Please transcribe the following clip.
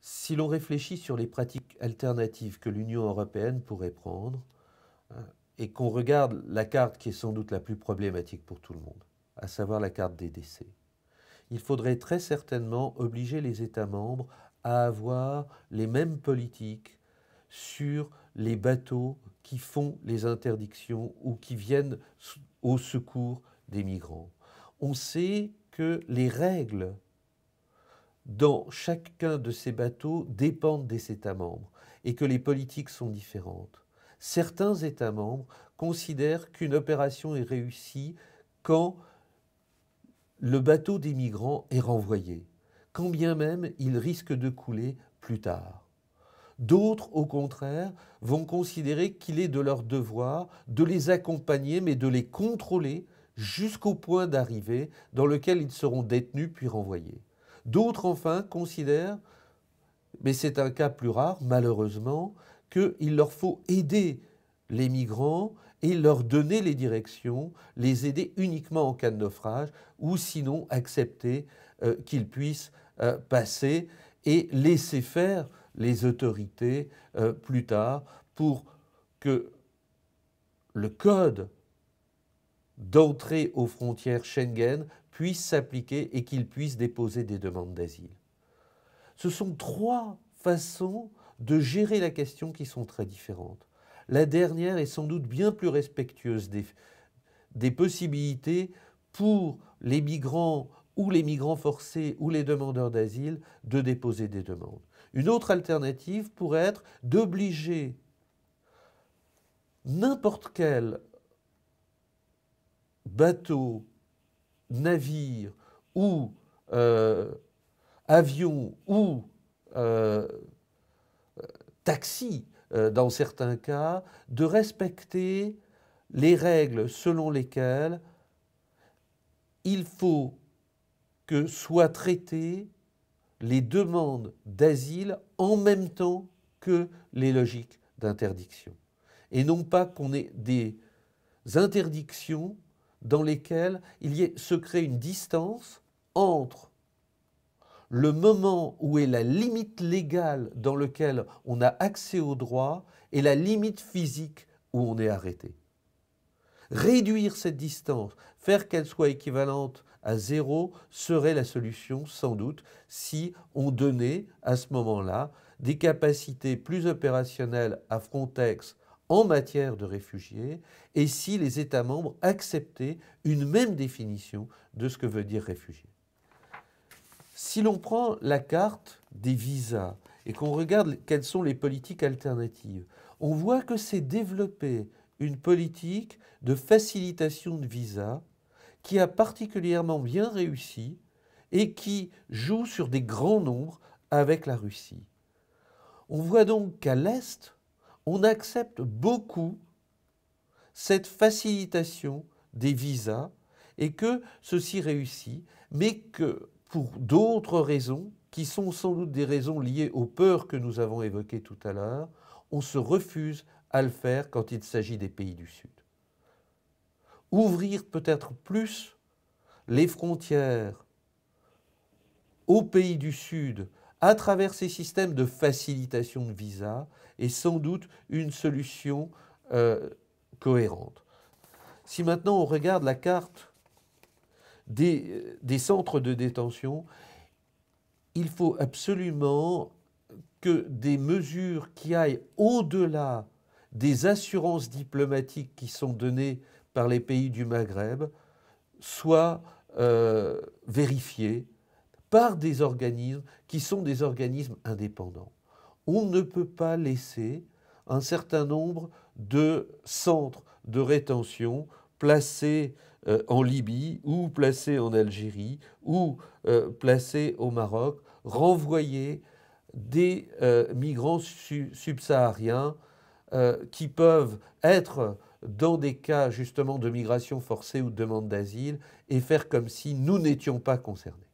Si l'on réfléchit sur les pratiques alternatives que l'Union européenne pourrait prendre, euh, et qu'on regarde la carte qui est sans doute la plus problématique pour tout le monde, à savoir la carte des décès, il faudrait très certainement obliger les États membres à avoir les mêmes politiques sur les bateaux qui font les interdictions ou qui viennent au secours des migrants. On sait que les règles dans chacun de ces bateaux dépendent des États membres et que les politiques sont différentes. Certains États membres considèrent qu'une opération est réussie quand le bateau des migrants est renvoyé, quand bien même il risque de couler plus tard. D'autres, au contraire, vont considérer qu'il est de leur devoir de les accompagner, mais de les contrôler jusqu'au point d'arrivée dans lequel ils seront détenus puis renvoyés. D'autres, enfin, considèrent, mais c'est un cas plus rare, malheureusement, qu'il leur faut aider les migrants et leur donner les directions, les aider uniquement en cas de naufrage, ou sinon accepter euh, qu'ils puissent euh, passer et laisser faire les autorités euh, plus tard pour que le code d'entrer aux frontières Schengen puissent s'appliquer et qu'ils puissent déposer des demandes d'asile. Ce sont trois façons de gérer la question qui sont très différentes. La dernière est sans doute bien plus respectueuse des, des possibilités pour les migrants ou les migrants forcés ou les demandeurs d'asile de déposer des demandes. Une autre alternative pourrait être d'obliger n'importe quel bateaux, navires ou avions ou euh, euh taxis, euh, dans certains cas, de respecter les règles selon lesquelles il faut que soient traitées les demandes d'asile en même temps que les logiques d'interdiction. Et non pas qu'on ait des interdictions dans lesquels il y se crée une distance entre le moment où est la limite légale dans lequel on a accès au droit et la limite physique où on est arrêté. Réduire cette distance, faire qu'elle soit équivalente à zéro, serait la solution sans doute si on donnait à ce moment-là des capacités plus opérationnelles à Frontex en matière de réfugiés et si les États membres acceptaient une même définition de ce que veut dire réfugié. Si l'on prend la carte des visas et qu'on regarde quelles sont les politiques alternatives, on voit que c'est développer une politique de facilitation de visas qui a particulièrement bien réussi et qui joue sur des grands nombres avec la Russie. On voit donc qu'à l'Est, on accepte beaucoup cette facilitation des visas et que ceci réussit, mais que pour d'autres raisons, qui sont sans doute des raisons liées aux peurs que nous avons évoquées tout à l'heure, on se refuse à le faire quand il s'agit des pays du Sud. Ouvrir peut-être plus les frontières aux pays du Sud à travers ces systèmes de facilitation de visa, est sans doute une solution euh, cohérente. Si maintenant on regarde la carte des, centres de détention, il faut absolument que des mesures qui aillent au-delà des assurances diplomatiques qui sont données par les pays du Maghreb soient euh, vérifiées par des organismes qui sont des organismes indépendants. On ne peut pas laisser un certain nombre de centres de rétention placés euh, en Libye ou placés en Algérie ou euh, placés au Maroc, renvoyer des euh, migrants subsahariens qui peuvent être dans des cas justement de migration forcée ou de demande d'asile et faire comme si nous n'étions pas concernés.